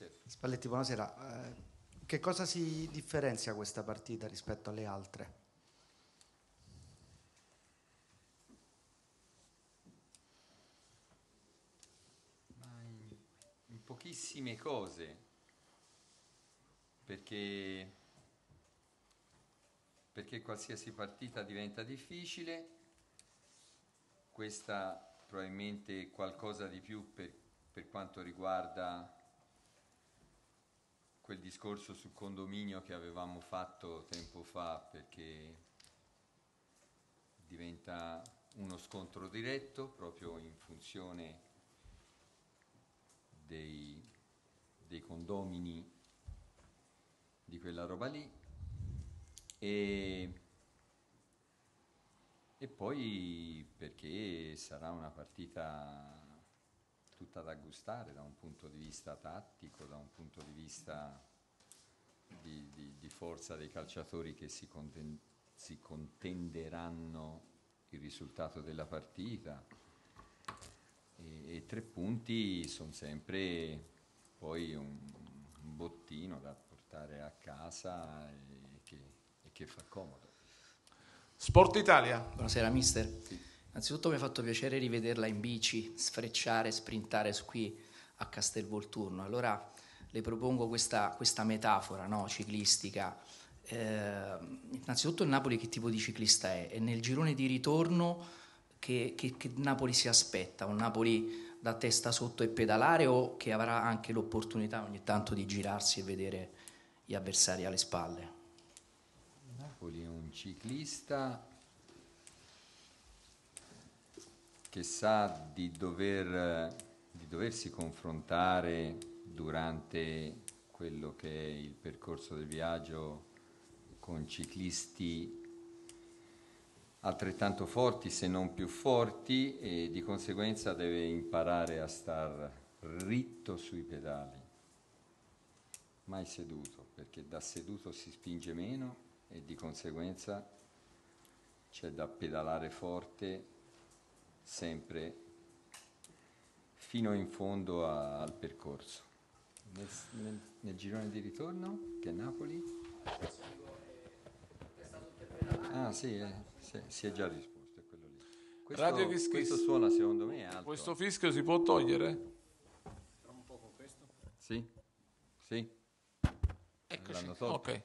Sì. Spalletti, buonasera. Eh, che cosa si differenzia questa partita rispetto alle altre? in pochissime cose, perché, perché qualsiasi partita diventa difficile, questa probabilmente qualcosa di più per, per quanto riguarda quel discorso sul condominio che avevamo fatto tempo fa perché diventa uno scontro diretto proprio in funzione dei, dei condomini di quella roba lì e, e poi perché sarà una partita tutta da gustare da un punto di vista tattico, da un punto di vista di, di, di forza dei calciatori che si, conten- si contenderanno il risultato della partita. E, e tre punti sono sempre poi un, un, bottino da portare a casa e che, e che fa comodo. Sport Italia. Buonasera mister. Sì. Innanzitutto mi ha fatto piacere rivederla in bici, sfrecciare, sprintare qui a Castelvolturno. Allora le propongo questa, questa metafora no, ciclistica. Eh, innanzitutto il Napoli che tipo di ciclista è? E nel girone di ritorno che, che, che Napoli si aspetta? Un Napoli da testa sotto e pedalare o che avrà anche l'opportunità ogni tanto di girarsi e vedere gli avversari alle spalle? Napoli è un ciclista che sa di, dover, di doversi confrontare durante quello che è il percorso del viaggio con ciclisti altrettanto forti se non più forti e di conseguenza deve imparare a star ritto sui pedali, mai seduto, perché da seduto si spinge meno e di conseguenza c'è da pedalare forte sempre fino in fondo a, al percorso. Nel, nel, nel, girone di ritorno, che è Napoli? Ah sì, eh, sì, si è già risposto, è quello lì. Questo, Radio questo suona secondo me alto. Questo fischio si può togliere? Tra un po' con questo? Sì, sì. Eccoci, ok.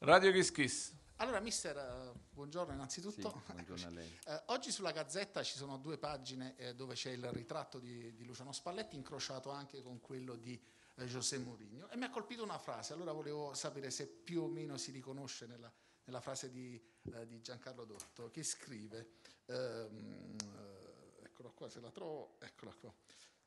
Radio Kiss Kiss. Allora, mister, eh, buongiorno innanzitutto. Sì, buongiorno eh, oggi sulla Gazzetta ci sono due pagine eh, dove c'è il ritratto di, di, Luciano Spalletti, incrociato anche con quello di eh, José Mourinho. E mi ha colpito una frase, allora volevo sapere se più o meno si riconosce nella, nella frase di, eh, di, Giancarlo Dotto, che scrive, ehm, eh, eccola qua, se la trovo, eccola qua.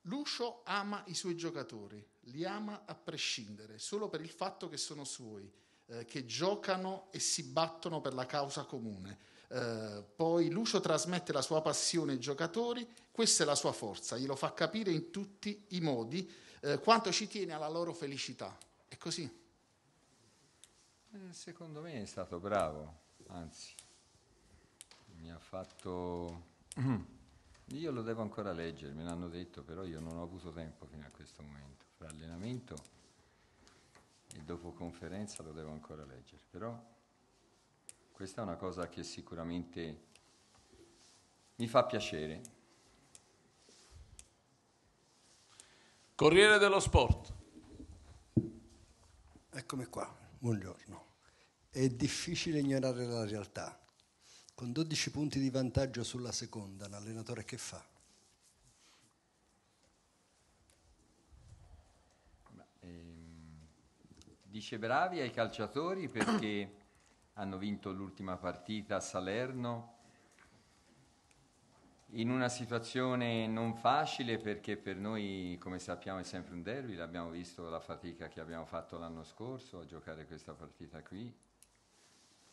Lucio ama i suoi giocatori, li ama a prescindere, solo per il fatto che sono suoi eh, che giocano e si battono per la causa comune. Eh, poi Lucio trasmette la sua passione ai giocatori, questa è la sua forza, glielo fa capire in tutti i modi eh, quanto ci tiene alla loro felicità. È così. Eh, secondo me è stato bravo, anzi, mi ha fatto... Io lo devo ancora leggere, me l'hanno detto, però io non ho avuto tempo fino a questo momento. Fra allenamento e dopo conferenza lo devo ancora leggere, però questa è una cosa che sicuramente mi fa piacere. Corriere dello Sport. Eccomi qua, buongiorno. È difficile ignorare la realtà. Con 12 punti di vantaggio sulla seconda, l'allenatore che fa? dice bravi ai calciatori perché hanno vinto l'ultima partita a Salerno in una situazione non facile perché per noi, come sappiamo, è sempre un derby, l'abbiamo visto la fatica che abbiamo fatto l'anno scorso a giocare questa partita qui.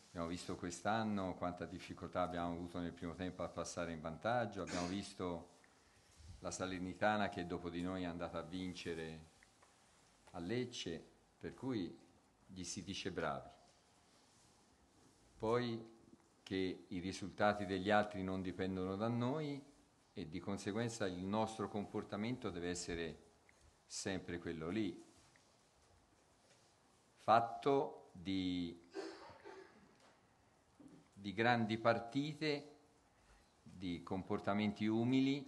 Abbiamo visto quest'anno quanta difficoltà abbiamo avuto nel primo tempo a passare in vantaggio, abbiamo visto la Salernitana che dopo di noi è andata a vincere a Lecce per cui gli si dice bravi. Poi che i risultati degli altri non dipendono da noi e di conseguenza il nostro comportamento deve essere sempre quello lì, fatto di, di grandi partite, di comportamenti umili.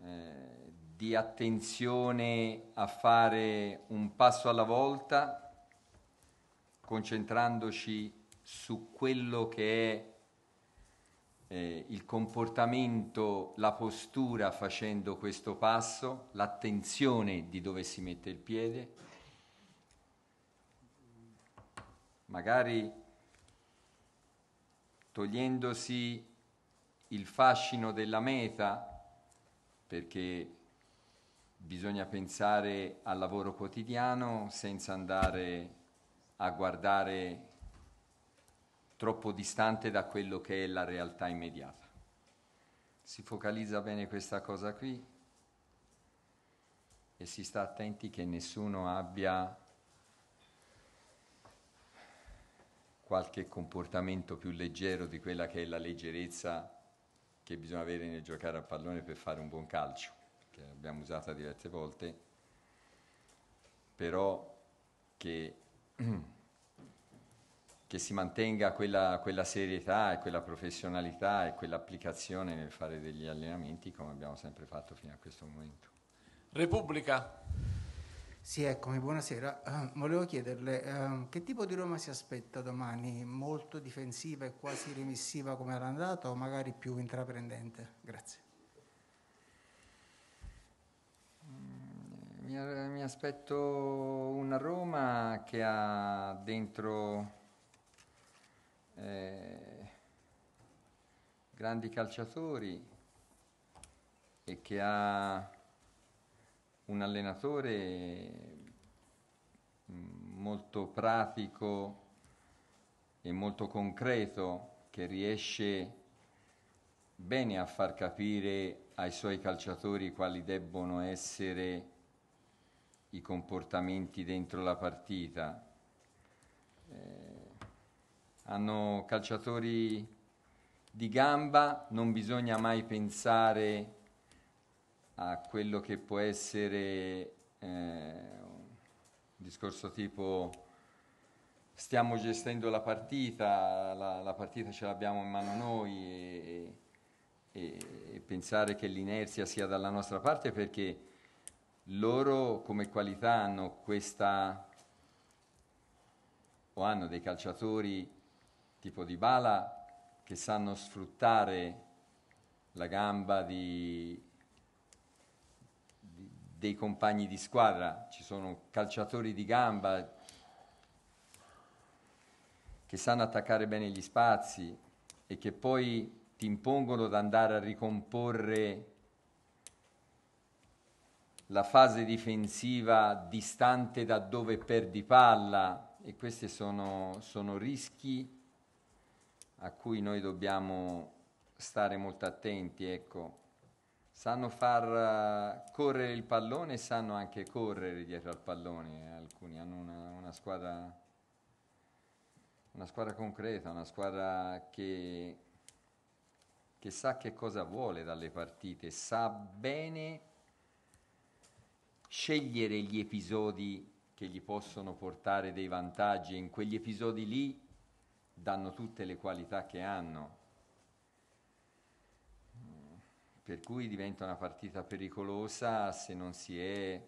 Eh, di attenzione a fare un passo alla volta, concentrandoci su quello che è eh, il comportamento, la postura facendo questo passo, l'attenzione di dove si mette il piede. Magari togliendosi il fascino della meta, perché bisogna pensare al lavoro quotidiano senza andare a guardare troppo distante da quello che è la realtà immediata. Si focalizza bene questa cosa qui e si sta attenti che nessuno abbia qualche comportamento più leggero di quella che è la leggerezza che bisogna avere nel giocare a pallone per fare un buon calcio che abbiamo usata diverse volte, però che, che si mantenga quella, quella serietà e quella professionalità e quell'applicazione nel fare degli allenamenti come abbiamo sempre fatto fino a questo momento. Repubblica. Sì, eccomi, buonasera. Uh, volevo chiederle uh, che tipo di Roma si aspetta domani? Molto difensiva e quasi remissiva come era andata o magari più intraprendente? Grazie. Mi, mi aspetto una Roma che ha dentro eh, grandi calciatori e che ha un allenatore mm, molto pratico e molto concreto che riesce bene a far capire ai suoi calciatori quali debbono essere i comportamenti dentro la partita. Eh, hanno calciatori di gamba, non bisogna mai pensare a quello che può essere eh, un discorso tipo stiamo gestendo la partita, la, la partita ce l'abbiamo in mano noi e, e, e pensare che l'inerzia sia dalla nostra parte perché loro come qualità hanno questa o hanno dei calciatori tipo di Bala che sanno sfruttare la gamba di, di, dei compagni di squadra, ci sono calciatori di gamba che sanno attaccare bene gli spazi e che poi ti impongono ad andare a ricomporre la fase difensiva distante da dove perdi palla e questi sono, sono rischi a cui noi dobbiamo stare molto attenti. Ecco. Sanno far eh, correre il pallone e sanno anche correre dietro al pallone, eh. alcuni hanno una, una squadra una squadra concreta, una squadra che, che, sa che cosa vuole dalle partite, sa bene scegliere gli episodi che gli possono portare dei vantaggi e in quegli episodi lì danno tutte le qualità che hanno. Per cui diventa una partita pericolosa se non si è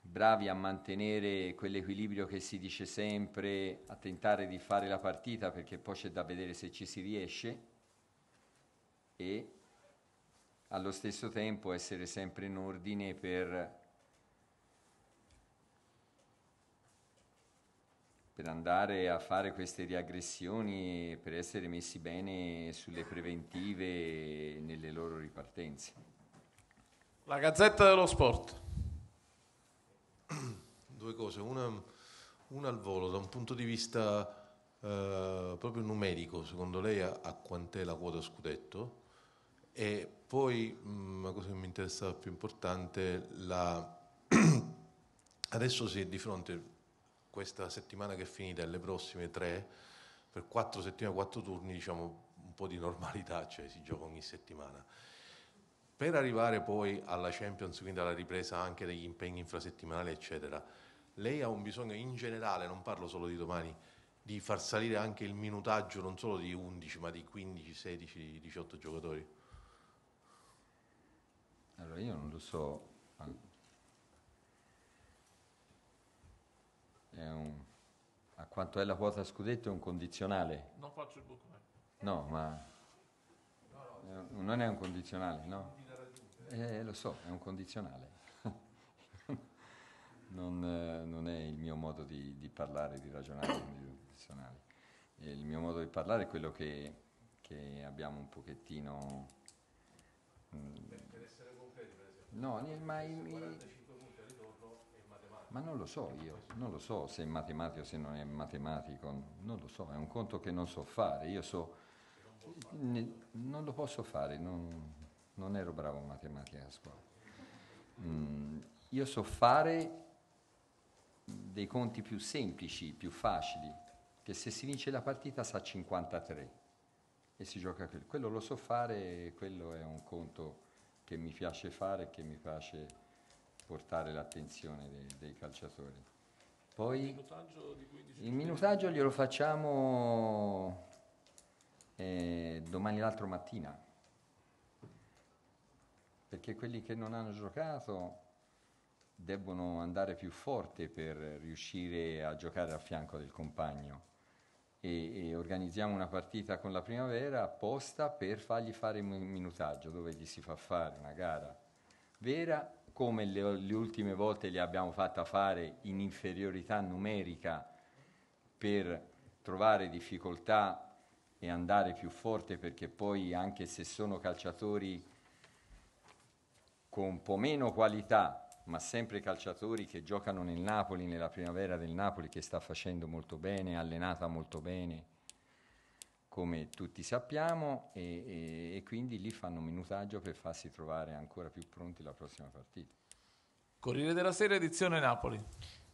bravi a mantenere quell'equilibrio che si dice sempre, a tentare di fare la partita perché poi c'è da vedere se ci si riesce e allo stesso tempo essere sempre in ordine per, per andare a fare queste riaggressioni, per essere messi bene sulle preventive nelle loro ripartenze. La Gazzetta dello Sport. Due cose, una, una al volo, da un punto di vista eh, proprio numerico, secondo lei a, a quant'è la quota scudetto? E poi una mm, cosa che mi interessava più importante, la... adesso si è di fronte questa settimana che è finita e le prossime tre, per quattro settimane, quattro turni, diciamo un po' di normalità, cioè si gioca ogni settimana. Per arrivare poi alla Champions, quindi alla ripresa anche degli impegni infrasettimanali, eccetera, lei ha un bisogno in generale, non parlo solo di domani, di far salire anche il minutaggio non solo di 11, ma di 15, 16, 18 giocatori? Allora io non lo so. Un... a quanto è la quota scudetto è un condizionale. Non faccio il boccone. Eh. No, ma non è un condizionale, no? Eh. eh, lo so, è un condizionale. non, eh, non, è il mio modo di, di parlare, di ragionare con i condizionali. Il mio modo di parlare è quello che, che abbiamo un pochettino No, ma, i, ma non lo so io, non lo so se è matematico o se non è matematico, non lo so, è un conto che non so fare, io so, non lo posso fare, non, non ero bravo in matematica a scuola. Mm, io so fare dei conti più semplici, più facili, che se si vince la partita sa 53 e si gioca quello. Quello lo so fare, quello è un conto che mi piace fare e che mi piace portare l'attenzione dei, dei calciatori. Poi il minutaggio, il minutaggio glielo facciamo eh, domani l'altro mattina, perché quelli che non hanno giocato debbono andare più forte per riuscire a giocare a fianco del compagno e, e organizziamo una partita con la primavera apposta per fargli fare un minutaggio dove gli si fa fare una gara vera come le, le ultime volte gli abbiamo fatta fare in inferiorità numerica per trovare difficoltà e andare più forte perché poi anche se sono calciatori con un po' meno qualità ma sempre i calciatori che giocano nel Napoli, nella primavera del Napoli che sta facendo molto bene, allenata molto bene, come tutti sappiamo, e, e, e quindi lì fanno minutaggio per farsi trovare ancora più pronti la prossima partita. Corriere della Sera, edizione Napoli.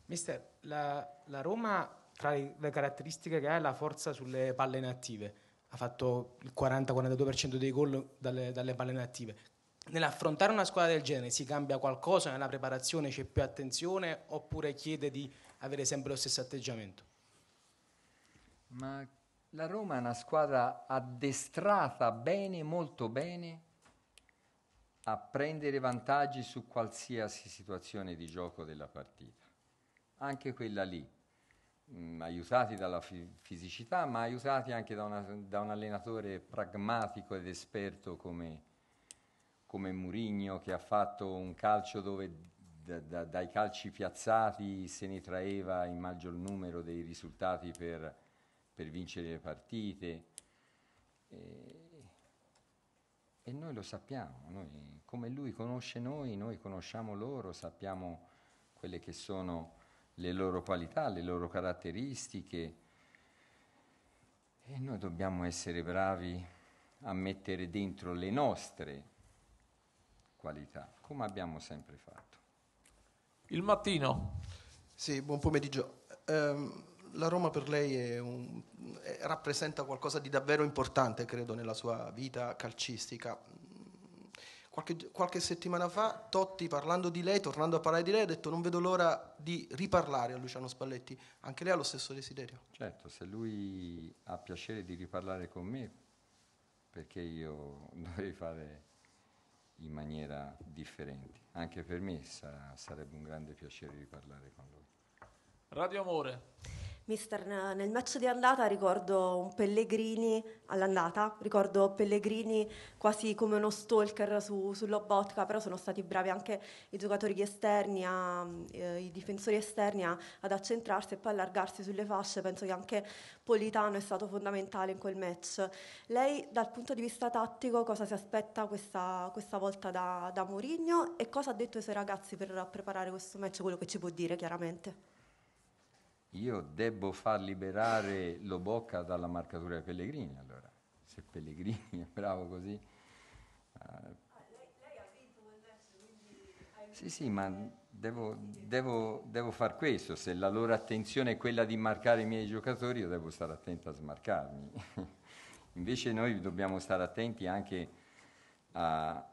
Mister, la, la Roma tra le caratteristiche che ha è la forza sulle palle inattive. Ha fatto il 40-42% dei gol dalle, dalle palle inattive nell'affrontare una squadra del genere si cambia qualcosa nella preparazione, c'è più attenzione oppure chiede di avere sempre lo stesso atteggiamento? Ma la Roma è una squadra addestrata bene, molto bene, a prendere vantaggi su qualsiasi situazione di gioco della partita, anche quella lì, mh, mm, aiutati dalla fi- fisicità, ma aiutati anche da, una, da un allenatore pragmatico ed esperto come come Murigno che ha fatto un calcio dove da, da, dai calci piazzati se ne traeva in maggior numero dei risultati per, per vincere le partite. E, e noi lo sappiamo, noi, come lui conosce noi, noi conosciamo loro, sappiamo quelle che sono le loro qualità, le loro caratteristiche e noi dobbiamo essere bravi a mettere dentro le nostre qualità, come abbiamo sempre fatto. Il mattino. Sì, buon pomeriggio. Um, la Roma per lei un, rappresenta qualcosa di davvero importante, credo, nella sua vita calcistica. Qualche, qualche, settimana fa Totti parlando di lei, tornando a parlare di lei, ha detto non vedo l'ora di riparlare a Luciano Spalletti. Anche lei ha lo stesso desiderio? Certo, se lui ha piacere di riparlare con me, perché io dovrei fare in maniera differente. Anche per me sarà, sarebbe un grande piacere riparlare con lui. Radio Amore. Mister, eh, nel match di andata ricordo un Pellegrini all'andata, ricordo Pellegrini quasi come uno stalker su, sull'Obotka, però sono stati bravi anche i giocatori esterni, a, eh, i difensori esterni a, ad accentrarsi e poi allargarsi sulle fasce. Penso che anche Politano è stato fondamentale in quel match. Lei dal punto di vista tattico cosa si aspetta questa, questa volta da, da Mourinho e cosa ha detto ai suoi ragazzi per preparare questo match, quello che ci può dire chiaramente? io debbo far liberare lo Bocca dalla marcatura di Pellegrini, allora, se Pellegrini è bravo così. Uh, sì, sì, ma devo, devo, devo fare questo. Se la loro attenzione è quella di marcare i miei giocatori, io devo stare attento a smarcarmi. Invece noi dobbiamo stare attenti anche a,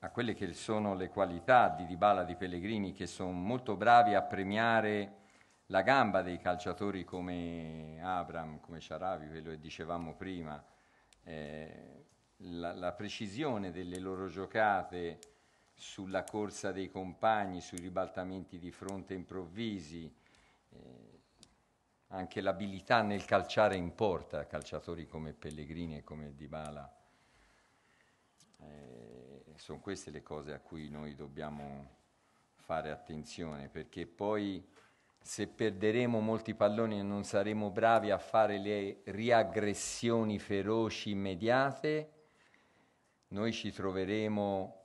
a quelle che sono le qualità di Dybala di Pellegrini, che sono molto bravi a premiare la gamba dei calciatori come Abram, come Sharavi, quello che dicevamo prima, eh, la, la, precisione delle loro giocate sulla corsa dei compagni, sui ribaltamenti di fronte improvvisi, eh, anche l'abilità nel calciare in porta, calciatori come Pellegrini e come Dybala. Eh, sono queste le cose a cui noi dobbiamo fare attenzione, perché poi se perderemo molti palloni e non saremo bravi a fare le riaggressioni feroci immediate, noi ci troveremo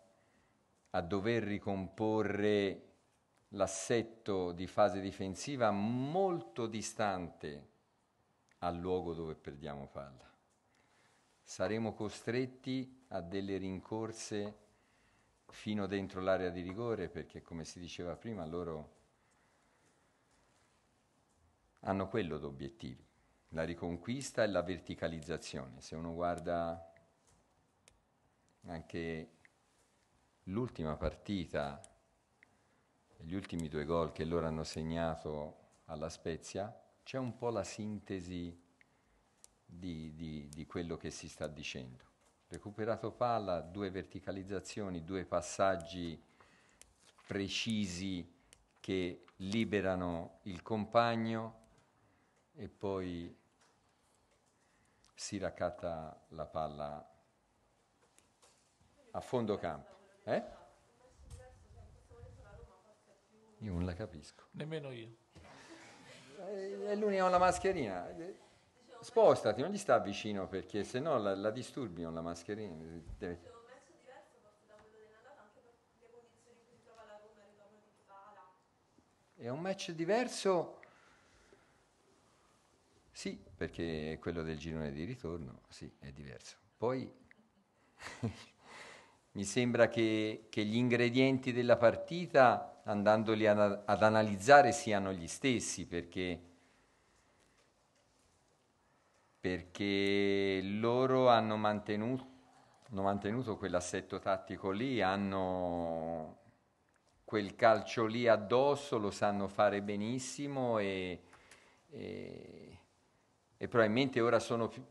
a dover ricomporre l'assetto di fase difensiva molto distante al luogo dove perdiamo palla. Saremo costretti a delle rincorse fino dentro l'area di rigore perché, come si diceva prima, loro hanno quello d'obiettivi, la riconquista e la verticalizzazione. Se uno guarda anche l'ultima partita, gli ultimi due gol che loro hanno segnato alla Spezia, c'è un po' la sintesi di, di, di quello che si sta dicendo. Recuperato palla, due verticalizzazioni, due passaggi precisi che liberano il compagno e poi si raccatta la palla a fondo campo. Eh? Io non la capisco. Nemmeno io. Eh, è l'unica con la mascherina. Spostati, non gli sta vicino perché se no la, la disturbi con la mascherina. È un match diverso sì, perché quello del girone di ritorno, sì, è diverso. Poi mi sembra che, che, gli ingredienti della partita, andandoli ad, ad analizzare, siano gli stessi, perché, perché loro hanno mantenuto, hanno mantenuto quell'assetto tattico lì, hanno quel calcio lì addosso, lo sanno fare benissimo e, e e probabilmente ora sono più,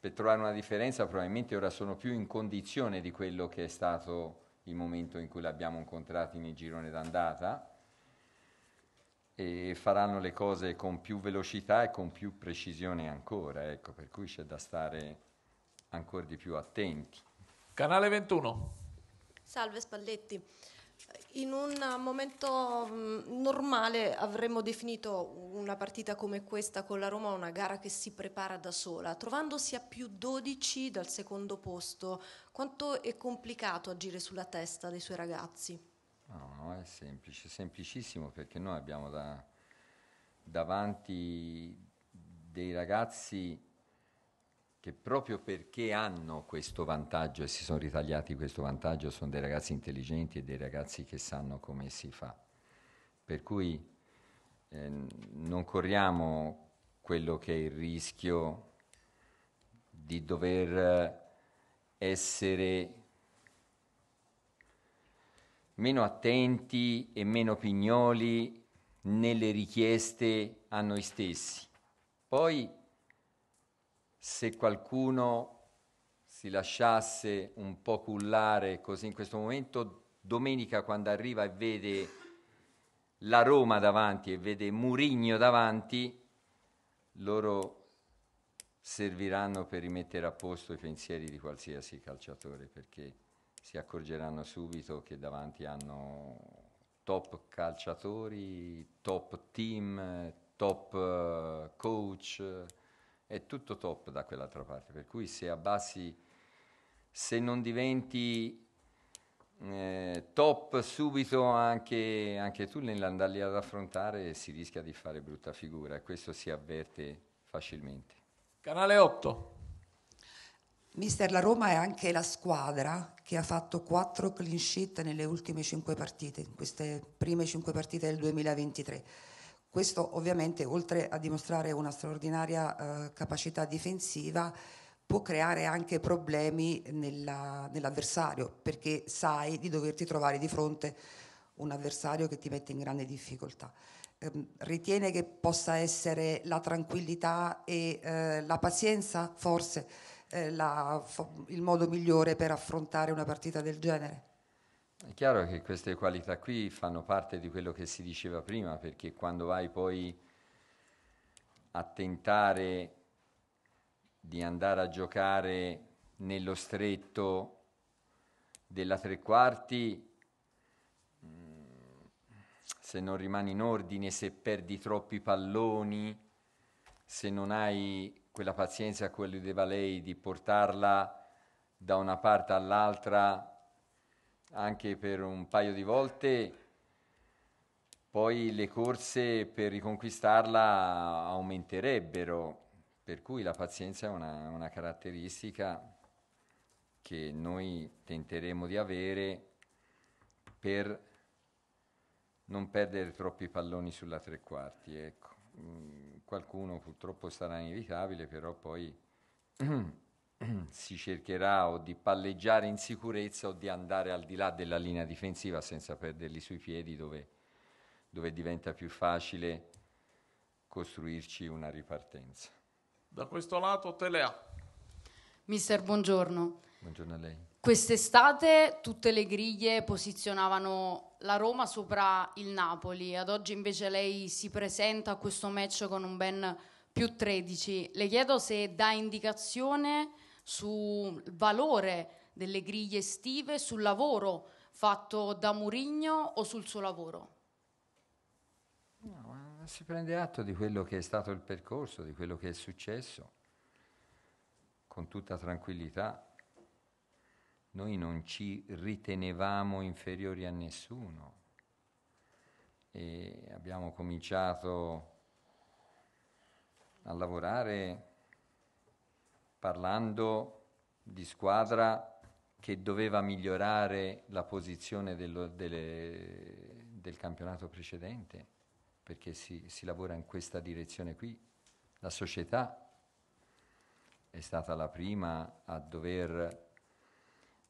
per trovare una differenza, probabilmente ora sono più in condizione di quello che è stato il momento in cui l'abbiamo incontrato in girone d'andata e faranno le cose con più velocità e con più precisione ancora, ecco, per cui c'è da stare ancora di più attenti. Canale 21. Salve Spalletti. In un momento mm, normale avremmo definito una partita come questa con la Roma una gara che si prepara da sola, trovandosi a più 12 dal secondo posto. Quanto è complicato agire sulla testa dei suoi ragazzi? No, no, è semplice, semplicissimo perché noi abbiamo da, davanti dei ragazzi che proprio perché hanno questo vantaggio e si sono ritagliati questo vantaggio, sono dei ragazzi intelligenti e dei ragazzi che sanno come si fa. Per cui eh, non corriamo quello che è il rischio di dover essere meno attenti e meno pignoli nelle richieste a noi stessi. Poi se qualcuno si lasciasse un po' cullare così in questo momento, domenica quando arriva e vede la Roma davanti e vede Murigno davanti, loro serviranno per rimettere a posto i pensieri di qualsiasi calciatore perché si accorgeranno subito che davanti hanno top calciatori, top team, top eh, coach è tutto top da quell'altra parte, per cui se abbassi, se non diventi eh, top subito anche, anche tu nell'andarli ad affrontare si rischia di fare brutta figura e questo si avverte facilmente. Canale 8. Mister, la Roma è anche la squadra che ha fatto 4 clean sheet nelle ultime 5 partite, in queste prime 5 partite del 2023. Questo ovviamente, oltre a dimostrare una straordinaria eh, capacità difensiva, può creare anche problemi nella, nell'avversario, perché sai di doverti trovare di fronte un avversario che ti mette in grande difficoltà. Eh, ritiene che possa essere la tranquillità e eh, la pazienza, forse, eh, la, il modo migliore per affrontare una partita del genere? È chiaro che queste qualità qui fanno parte di quello che si diceva prima, perché quando vai poi a tentare di andare a giocare nello stretto della tre quarti, mm, se non rimani in ordine, se perdi troppi palloni, se non hai quella pazienza, quello di Valei, di portarla da una parte all'altra anche per un paio di volte, poi le corse per riconquistarla aumenterebbero, per cui la pazienza è una, una caratteristica che noi tenteremo di avere per non perdere troppi palloni sulla tre quarti. Ecco. Mm, qualcuno purtroppo sarà inevitabile, però poi si cercherà o di palleggiare in sicurezza o di andare al di là della linea difensiva senza perderli sui piedi dove, dove diventa più facile costruirci una ripartenza. Da questo lato Telea. Mister, buongiorno. Buongiorno a lei. Quest'estate tutte le griglie posizionavano la Roma sopra il Napoli, ad oggi invece lei si presenta a questo match con un ben più 13. Le chiedo se dà indicazione sul valore delle griglie estive, sul lavoro fatto da Murigno o sul suo lavoro? No, eh, si prende atto di quello che è stato il percorso, di quello che è successo, con tutta tranquillità. Noi non ci ritenevamo inferiori a nessuno e abbiamo cominciato a lavorare parlando di squadra che doveva migliorare la posizione dello, delle, del campionato precedente, perché si, si lavora in questa direzione qui. La società è stata la prima a dover,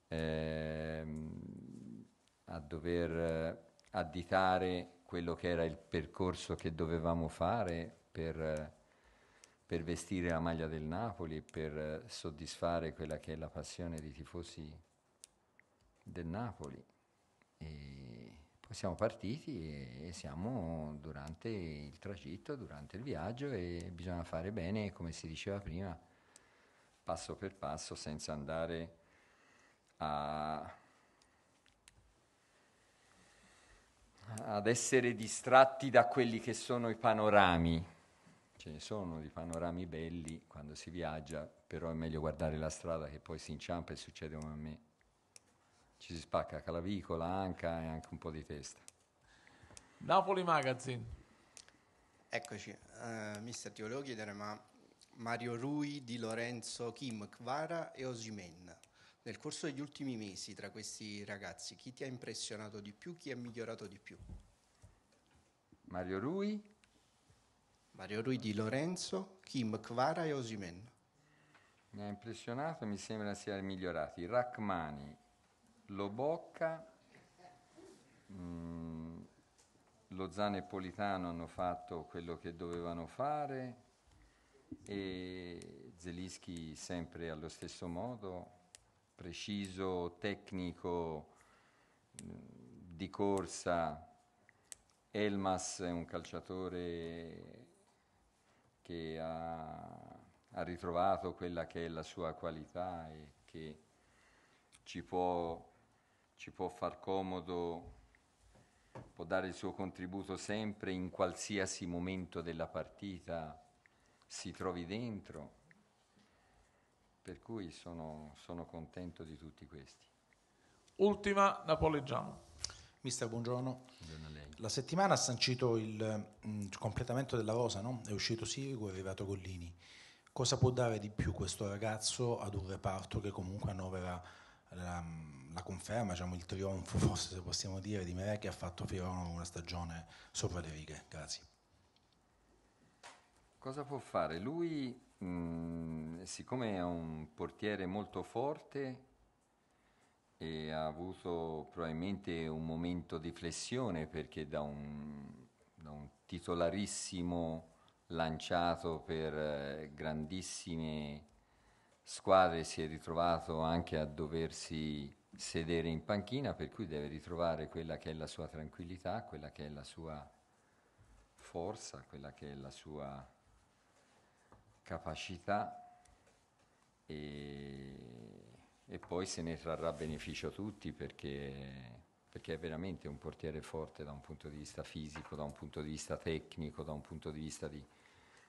eh, a dover, additare quello che era il percorso che dovevamo fare per per vestire la maglia del Napoli, per eh, soddisfare quella che è la passione dei tifosi del Napoli. E poi siamo partiti e siamo durante il tragitto, durante il viaggio e bisogna fare bene, come si diceva prima, passo per passo, senza andare a ad essere distratti da quelli che sono i panorami ce ne sono di panorami belli quando si viaggia, però è meglio guardare la strada che poi si inciampa e succede come a me. Ci si spacca clavicola, anca e anche un po' di testa. Napoli Magazine. Eccoci, uh, mister, ti volevo chiedere, ma Mario Rui, Di Lorenzo, Kim, Kvara e Osimen, nel corso degli ultimi mesi tra questi ragazzi, chi ti ha impressionato di più, chi ha migliorato di più? Mario Rui, Mario Rui Di Lorenzo, Kim Kvara e Osimen. Mi ha impressionato, mi sembra siano migliorati. Rachmani, Lobocca, mh, mm, Lozano e Politano hanno fatto quello che dovevano fare e Zelischi sempre allo stesso modo, preciso, tecnico, mh, mm, di corsa. Elmas è un calciatore che ha, ha ritrovato quella che è la sua qualità e che ci può, ci può far comodo può dare il suo contributo sempre in qualsiasi momento della partita si trovi dentro. Per cui sono, sono contento di tutti questi. Ultima napoleggiano. Mister, buongiorno. buongiorno la settimana ha sancito il, mm, il completamento della rosa, no? è uscito Sirico, è arrivato Collini. Cosa può dare di più questo ragazzo ad un reparto che comunque annovera la, la conferma, diciamo, il trionfo, forse se possiamo dire, di Merè che ha fatto finora una stagione sopra le righe? Grazie. Cosa può fare? Lui, mh, mm, siccome è un portiere molto forte, e ha avuto probabilmente un momento di flessione perché da un, da un titolarissimo lanciato per eh, grandissime squadre si è ritrovato anche a doversi sedere in panchina, per cui deve ritrovare quella che è la sua tranquillità, quella che è la sua forza, quella che è la sua capacità e e poi se ne trarrà beneficio tutti perché, perché, è veramente un portiere forte da un punto di vista fisico, da un punto di vista tecnico, da un punto di vista di,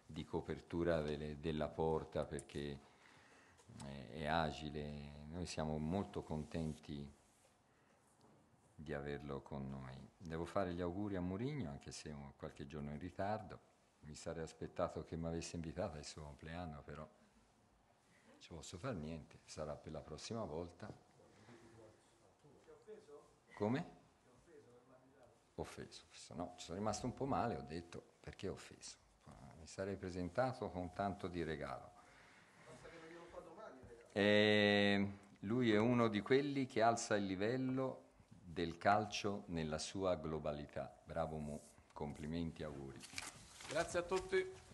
di copertura delle, della porta perché è, eh, è agile. Noi siamo molto contenti di averlo con noi. Devo fare gli auguri a Mourinho anche se qualche giorno in ritardo. Mi sarei aspettato che mi avesse invitato al suo compleanno, però ci posso fare niente, sarà per la prossima volta. Come? Offeso, offeso, no, ci sono rimasto un po' male, ho detto perché offeso. Eh, mi sarei presentato con tanto di regalo. E ehm, lui è uno di quelli che alza il livello del calcio nella sua globalità. Bravo Mu, complimenti, auguri. Grazie a tutti.